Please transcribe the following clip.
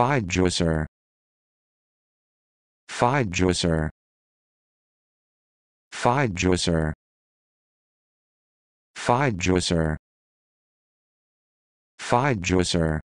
Fide juicer. Fide juicer. Fide juicer. Fide juicer. Fide juicer.